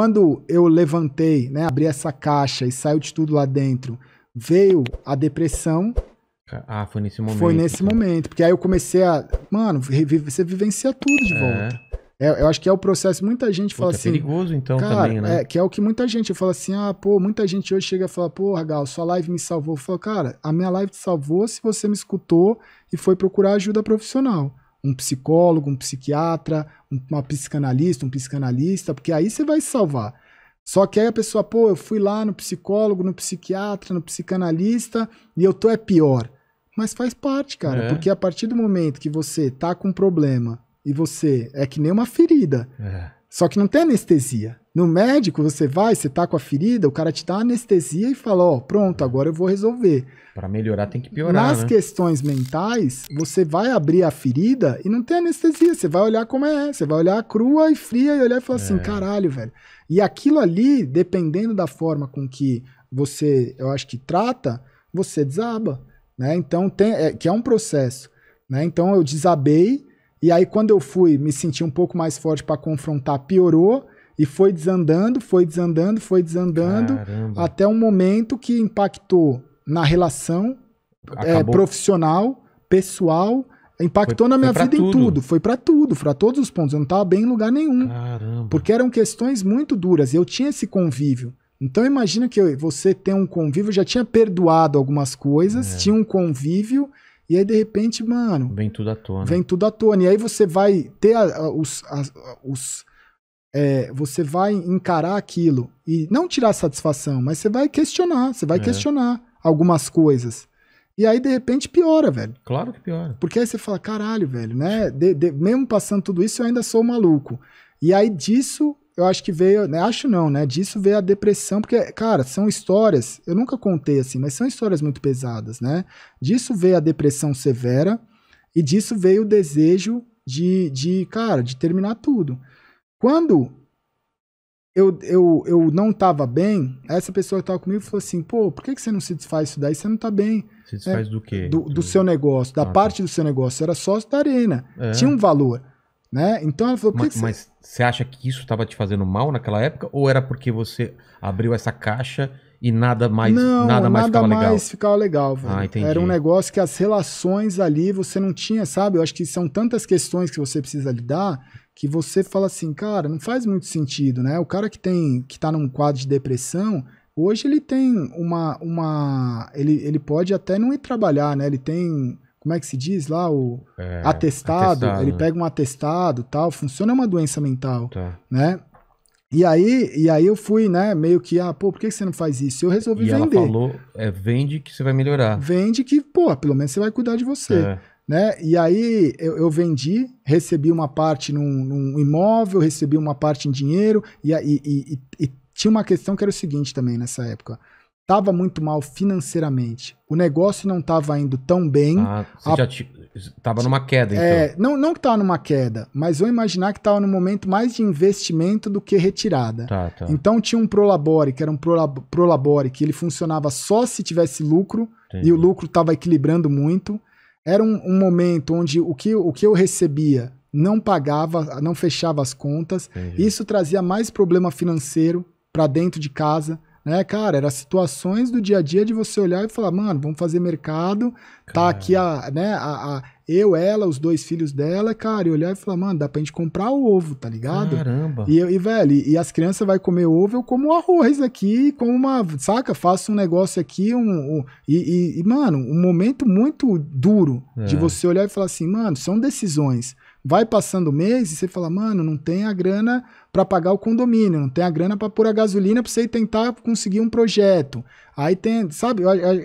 Quando eu levantei, né, abri essa caixa e saiu de tudo lá dentro, veio a depressão. Ah, foi nesse momento. Foi nesse momento, porque aí eu comecei a, mano, você vivencia tudo de é. volta. É, eu acho que é o processo. Muita gente fala pô, é assim. É perigoso, então, cara, também, né? É, que é o que muita gente fala assim: ah, pô, muita gente hoje chega e fala, porra, Gal, sua live me salvou. Eu falo, cara, a minha live te salvou se você me escutou e foi procurar ajuda profissional um psicólogo, um psiquiatra, uma psicanalista, um psicanalista, porque aí você vai se salvar. Só que aí a pessoa, pô, eu fui lá no psicólogo, no psiquiatra, no psicanalista e eu tô é pior. Mas faz parte, cara, é. porque a partir do momento que você tá com um problema e você é que nem uma ferida. É só que não tem anestesia. No médico, você vai, você tá com a ferida, o cara te dá anestesia e fala: Ó, oh, pronto, agora eu vou resolver. Para melhorar, tem que piorar. Nas né? questões mentais, você vai abrir a ferida e não tem anestesia. Você vai olhar como é. Você vai olhar crua e fria e olhar e falar assim, é. assim: caralho, velho. E aquilo ali, dependendo da forma com que você, eu acho que trata, você desaba. Né? Então, tem, é, que é um processo. Né? Então, eu desabei e aí, quando eu fui, me senti um pouco mais forte para confrontar, piorou. E foi desandando, foi desandando, foi desandando, Caramba. até um momento que impactou na relação é, profissional, pessoal, impactou foi, na minha vida tudo. em tudo. Foi para tudo, para todos os pontos. Eu não estava bem em lugar nenhum. Caramba. Porque eram questões muito duras. eu tinha esse convívio. Então imagina que você tem um convívio, já tinha perdoado algumas coisas, é. tinha um convívio e aí, de repente, mano. Vem tudo à tona. Vem tudo à tona. E aí você vai ter a, a, os. A, os é, você vai encarar aquilo e não tirar satisfação, mas você vai questionar, você vai é. questionar algumas coisas. E aí, de repente, piora, velho. Claro que piora. Porque aí você fala, caralho, velho, né? De, de, mesmo passando tudo isso, eu ainda sou maluco. E aí disso eu acho que veio, né, acho não, né, disso veio a depressão, porque, cara, são histórias, eu nunca contei assim, mas são histórias muito pesadas, né? Disso veio a depressão severa e disso veio o desejo de, de cara, de terminar tudo. Quando eu, eu, eu não estava bem, essa pessoa que estava comigo falou assim: pô, por que, que você não se desfaz isso daí? Você não está bem. Se desfaz é, do quê? Do, do, do, seu negócio, da ah, tá. parte tá. do seu negócio. Era sócio da Arena. É. Tinha um valor. Né? Então ela falou, mas, que mas você acha que isso estava te fazendo mal naquela época ou era porque você abriu essa caixa e nada mais não, nada mais nada ficava mais legal? ficava legal, velho. Ah, era um negócio que as relações ali você não tinha, sabe? Eu acho que são tantas questões que você precisa lidar que você fala assim, cara, não faz muito sentido, né? O cara que tem que tá num quadro de depressão, hoje ele tem uma uma ele, ele pode até não ir trabalhar, né? Ele tem como é que se diz lá, o é, atestado, atestado, ele né? pega um atestado tal, funciona uma doença mental, tá. né? E aí, e aí eu fui, né, meio que, ah, pô, por que você não faz isso? Eu resolvi e vender. Ela falou, é, vende que você vai melhorar. Vende que, pô, pelo menos você vai cuidar de você. É. Né? E aí eu, eu, vendi, recebi uma parte num, num, imóvel, recebi uma parte em dinheiro, e, e, e, e tinha uma questão que era o seguinte também nessa época estava muito mal financeiramente. O negócio não estava indo tão bem. Ah, você a... já estava numa queda, é, então. não, não que estava numa queda, mas vou imaginar que estava no momento mais de investimento do que retirada. Tá, tá. Então tinha um Prolabore, que era um Prolabore, prolabore que ele funcionava só se tivesse lucro, Entendi. e o lucro estava equilibrando muito. Era um, um momento onde o que, o que eu recebia não pagava, não fechava as contas. Entendi. Isso trazia mais problema financeiro para dentro de casa né, cara? Era situações do dia a dia de você olhar e falar, mano, vamos fazer mercado, tá aqui a, né, a, a, eu, ela, os dois filhos dela, cara, e olhar e falar, mano, dá pra gente comprar ovo, tá ligado? Caramba. E, e velho, e, e as crianças vai comer ovo, eu como arroz aqui, como uma, saca? Faço um negócio aqui, um, um e, e, mano, um momento muito duro é. de você olhar e falar assim, mano, são decisões. Vai passando o mês e você fala, mano, não tem a grana para pagar o condomínio, não tem a grana para pôr a gasolina para você tentar conseguir um projeto. Aí tem, sabe,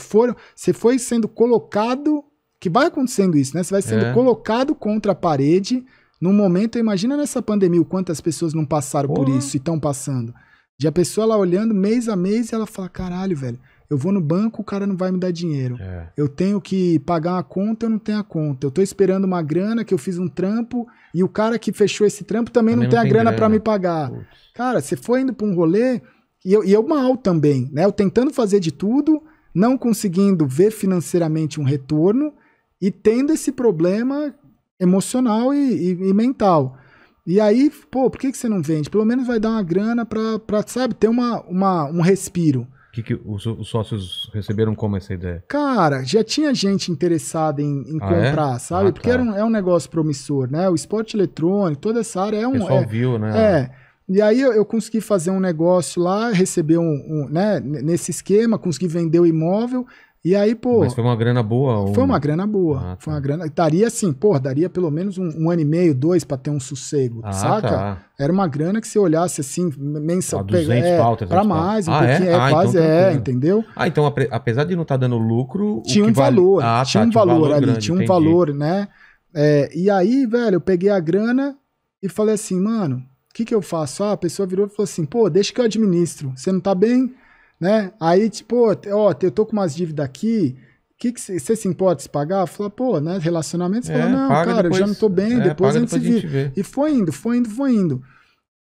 foram, você foi sendo colocado, que vai acontecendo isso, né? Você vai sendo é. colocado contra a parede num momento, imagina nessa pandemia o quantas pessoas não passaram Porra. por isso e estão passando. De a pessoa lá olhando mês a mês e ela fala, caralho, velho, eu vou no banco, o cara não vai me dar dinheiro. É. Eu tenho que pagar uma conta, eu não tenho a conta. Eu tô esperando uma grana que eu fiz um trampo e o cara que fechou esse trampo também, também não, tem não, tem a grana para me pagar. Putz. Cara, você foi indo para um rolê e eu, e eu mal também, né? Eu tentando fazer de tudo, não conseguindo ver financeiramente um retorno e tendo esse problema emocional e, e, e mental. E aí, pô, por que, que você não vende? Pelo menos vai dar uma grana para, sabe, ter uma, uma, um respiro que, que os, os, sócios receberam como essa ideia? Cara, já tinha gente interessada em, em ah, é? comprar, é? sabe? Ah, Porque tá. era um, é um negócio promissor, né? O esporte eletrônico, toda essa área é um. O pessoal é, viu, né? É. E aí eu, eu, consegui fazer um negócio lá, receber um, um né, nesse esquema, consegui vender o imóvel, e aí, pô. Mas foi uma grana boa? Ou... Foi uma grana boa. Ah, tá. Foi uma grana. Daria assim, pô, daria pelo menos um, um ano e meio, dois para ter um sossego, ah, saca? Tá. Era uma grana que se olhasse assim, mensal. Ah, 200 é, pau, 300 pra é, tipo, mais, pau. um ah, é? pouquinho, é, é quase, então é, entendeu? Ah, então apesar de não estar tá dando lucro. Tinha um valor, vale... Ah, tá, tinha, tá, um tinha um valor, valor ali, grande, tinha um entendi. valor, né? É, e aí, velho, eu peguei a grana e falei assim, mano, o que que eu faço? Ah, a pessoa virou e falou assim, pô, deixa que eu administro. Você não tá bem? né? Aí, tipo, ó, eu tô com umas dívidas aqui, o que você se importa se pagar? fala pô, né? Relacionamento, você é, fala, não, cara, depois, eu já não tô bem, é, depois a gente se vê. E foi indo, foi indo, foi indo.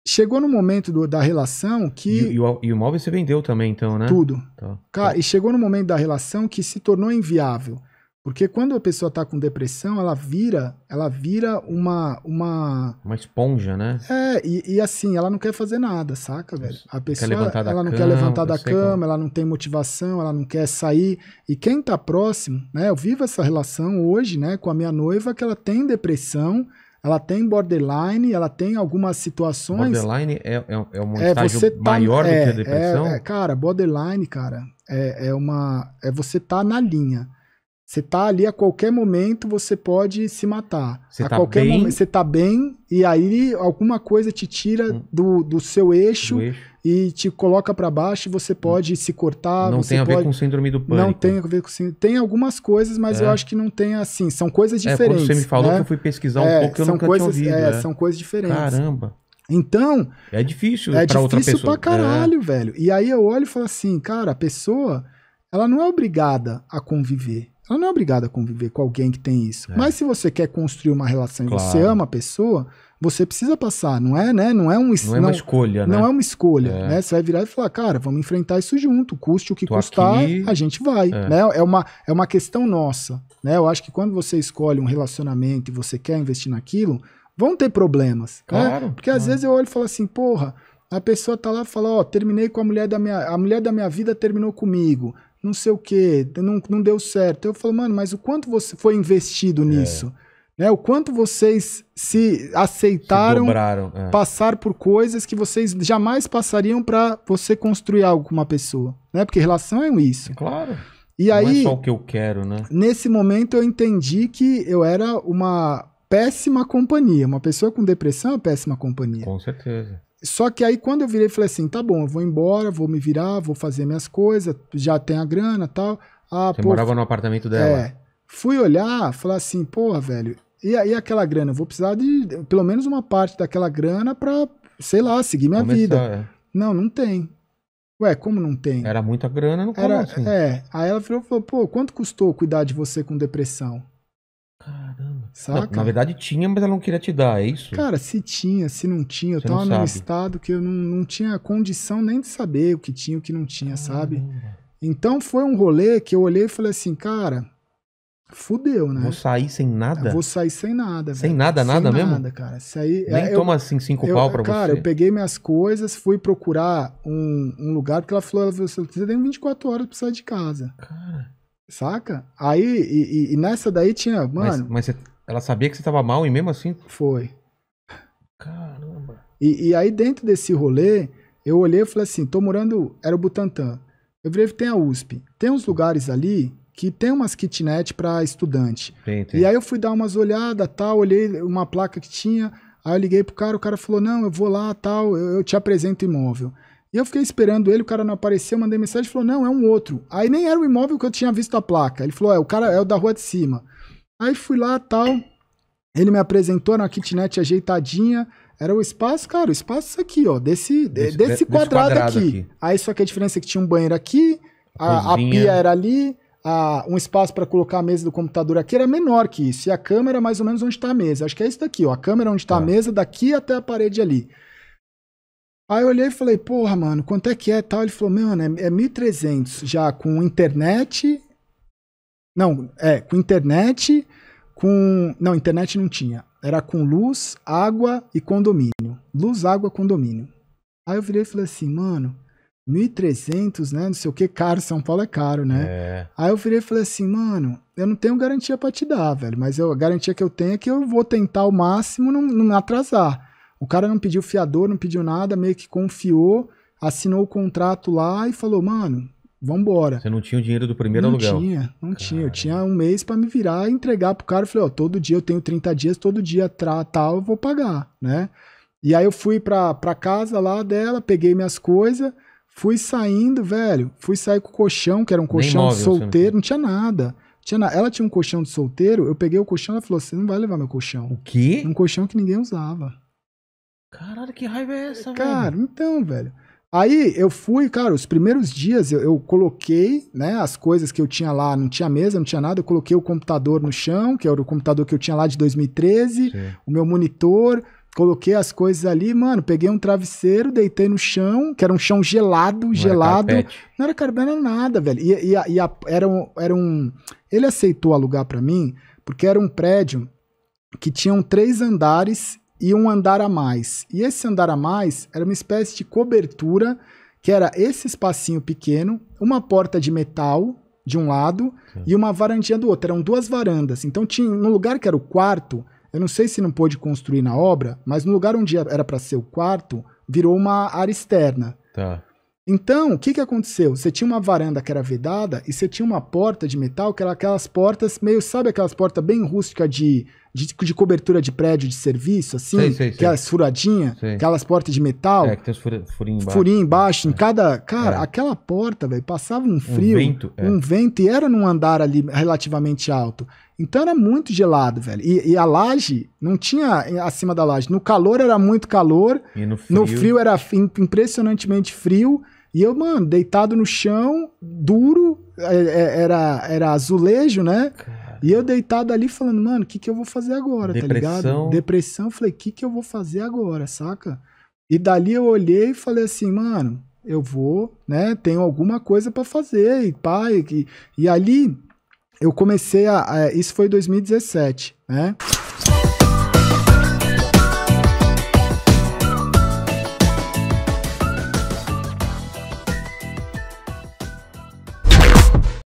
Chegou no momento do, da relação que. E, e, o, e o móvel você vendeu também, então, né? Tudo. Tá, tá. e chegou no momento da relação que se tornou inviável. Porque quando a pessoa está com depressão, ela vira, ela vira uma uma uma esponja, né? É, e, e assim, ela não quer fazer nada, saca, velho? A pessoa, ela cama, não quer levantar da cama, como... ela não tem motivação, ela não quer sair. E quem está próximo, né? Eu vivo essa relação hoje, né, com a minha noiva que ela tem depressão, ela tem borderline, ela tem algumas situações. Borderline é, é, é um é, estágio tá, maior é, do que a é, é, depressão? É, cara, borderline, cara, é, é uma. É você tá na linha. Você tá ali a qualquer momento, você pode se matar. Você a tá qualquer bem... momento, você tá bem e aí alguma coisa te tira hum. do, do seu eixo, do eixo. e te coloca para baixo você pode hum. se cortar. Não tem a pode... ver com síndrome do pânico. Não tem a ver com síndrome. Tem algumas coisas, mas é. eu acho que não tem assim. São coisas diferentes. É, quando você me falou né? que eu fui pesquisar um é, pouco, eu são nunca coisas, tinha ouvido. É, é, São coisas diferentes. Caramba. Então. É difícil é outra pessoa. É difícil pra caralho, é. velho. E aí eu olho e falo assim, cara, a pessoa, ela não é obrigada a conviver ela não é obrigada a conviver com alguém que tem isso. É. Mas se você quer construir uma relação claro. e você ama a pessoa, você precisa passar, não é, né? Não é um não, não é uma escolha, né? Não é uma escolha, é. né? Você vai virar e falar, cara, vamos enfrentar isso junto, custe o que Tô custar, aqui. a gente vai, é. né? É uma é uma questão nossa, né? Eu acho que quando você escolhe um relacionamento e você quer investir naquilo, vão ter problemas, né? claro, né? Porque às vezes eu olho e falo assim, porra, a pessoa tá lá e fala, ó, oh, terminei com a mulher da minha. A mulher da minha vida terminou comigo não sei o quê, não, não deu certo. Eu falo, mano, mas o quanto você foi investido é. nisso? É. Né? O quanto vocês se aceitaram se dobraram, é. passar por coisas que vocês jamais passariam para você construir algo com uma pessoa, né? Porque relação é isso. Claro. E não é aí, é só o que eu quero, né? Nesse momento eu entendi que eu era uma péssima companhia. Uma pessoa com depressão é uma péssima companhia. Com certeza. Só que aí quando eu virei, falei assim, tá bom, eu vou embora, vou me virar, vou fazer minhas coisas, já tem a grana tal. Ah, Você pô, morava no apartamento dela. É, fui olhar, falar assim, porra, velho, e aí aquela grana? Eu vou precisar de pelo menos uma parte daquela grana pra, sei lá, seguir minha Começar, vida. É. Não, não tem. Ué, como não tem? Era muita grana, não como Era, assim? É, aí ela falou, pô, quanto custou cuidar de você com depressão? Saca? Não, na verdade tinha, mas ela não queria te dar, é isso? Cara, se tinha, se não tinha, eu Você tava num estado que eu não, não tinha condição nem de saber o que tinha e o que não tinha, Caramba. sabe? Então foi um rolê que eu olhei e falei assim, cara, fudeu, né? Vou sair sem nada? Eu vou sair sem nada. Sem velho. nada, sem nada, mesmo. Sem nada, cara. Saí, é, Nem eu, toma assim cinco eu, pau é, pra cara, você. Cara, eu peguei minhas coisas, fui procurar um, um lugar, porque ela falou, assim, você tem 24 horas pra sair de casa. Cara. Saca? Aí, e, e, e nessa daí tinha, mano... Mas, mas você ela sabia que você estava mal e mesmo assim? Foi. Caramba. E, e aí dentro desse rolê, eu olhei e falei assim, tô morando, era o Butantã. Eu virei, tem a USP. Tem uns lugares ali que tem umas kitnet para estudante. Tem, tem. E aí eu fui dar umas olhadas, tal, olhei uma placa que tinha, aí eu liguei pro cara, o cara falou: "Não, eu vou lá, tal, eu, eu te apresento imóvel". E eu fiquei esperando ele, o cara não apareceu, mandei mensagem, falou: "Não, é um outro". Aí nem era o imóvel que eu tinha visto a placa. Ele falou: "É, o cara é o da rua de cima". Aí fui lá tal. Ele me apresentou na kitnet ajeitadinha. Era o espaço, cara, o espaço aqui, ó, desse, desse, desse quadrado, quadrado aqui. aqui. Aí só que a diferença é que tinha um banheiro aqui, a, a pia era ali, a, um espaço para colocar a mesa do computador aqui era menor que isso. E a câmera mais ou menos onde está a mesa. Acho que é isso daqui, ó. A câmera onde está a tá. mesa, daqui até a parede ali. Aí eu olhei e falei, porra, mano, quanto é que é tal? Ele falou, meu, mano, é, é 1.300 já com internet. Não, é, com internet, com. Não, internet não tinha. Era com luz, água e condomínio. Luz, água, condomínio. Aí eu virei e falei assim, mano, 1.300, né? Não sei o que, caro. São Paulo é caro, né? É. Aí eu virei e falei assim, mano, eu não tenho garantia para te dar, velho. Mas eu, a garantia que eu tenho é que eu vou tentar o máximo não, não atrasar. O cara não pediu fiador, não pediu nada, meio que confiou, assinou o contrato lá e falou, mano, vambora. Você não tinha o dinheiro do primeiro não aluguel? Não tinha, não Caramba. tinha. Eu tinha um mês para me virar e entregar pro cara. Eu falei, ó, todo dia eu tenho 30 dias, todo dia tal, eu vou pagar, né? E aí eu fui pra, pra casa lá dela, peguei minhas coisas, fui saindo, velho. Fui sair com o colchão, que era um colchão móvel, de solteiro, não tinha, não tinha nada. Tinha na... Ela tinha um colchão de solteiro, eu peguei o colchão, ela falou: Você não vai levar meu colchão. O quê? Um colchão que ninguém usava. Caralho, que raiva é essa, Cara, velho? Cara, então, velho. Aí eu fui, cara, os primeiros dias eu, eu, coloquei, né, as coisas que eu tinha lá, não tinha mesa, não tinha nada, eu coloquei o computador no chão, que era o computador que eu tinha lá de 2013, Sim. o meu monitor, coloquei as coisas ali, mano, peguei um travesseiro, deitei no chão, que era um chão gelado, não gelado. Era não era carpete, não era nada, velho. E, e, e a, era, um, era um. Ele aceitou alugar para mim, porque era um prédio que tinham três andares e um andar a mais. E esse andar a mais era uma espécie de cobertura, que era esse espacinho pequeno, uma porta de metal de um lado Sim. Hum. e uma varandinha do outro. Eram duas varandas. Então tinha no lugar que era o quarto, eu não sei se não pôde construir na obra, mas no lugar onde era para ser o quarto, virou uma área externa. Tá. Então, o que, que aconteceu? Você tinha uma varanda que era vedada e você tinha uma porta de metal, que era aquelas portas meio, sabe aquelas portas bem rústicas de de, de, cobertura de prédio de serviço, assim, sei, sei, aquelas sei. furadinhas, aquelas portas de metal. É, que tem os fura, furinho embaixo. Furinho embaixo, é. em cada. Cara, é. aquela porta, velho, passava um frio. Um vento. É. Um vento, e era num andar ali relativamente alto. Então era muito gelado, velho. E, e, a laje não tinha acima da laje. No calor era muito calor. E no frio, no frio era impressionantemente frio. E eu, mano, deitado no chão, duro, é, é, era, era azulejo, né? Caramba. E eu deitado ali falando, mano, o que, que eu vou fazer agora, Depressão. tá ligado? Depressão, falei, o que, que eu vou fazer agora, saca? E dali eu olhei e falei assim, mano, eu vou, né? Tenho alguma coisa para fazer, e pai, e, e ali eu comecei a, a. Isso foi 2017, né?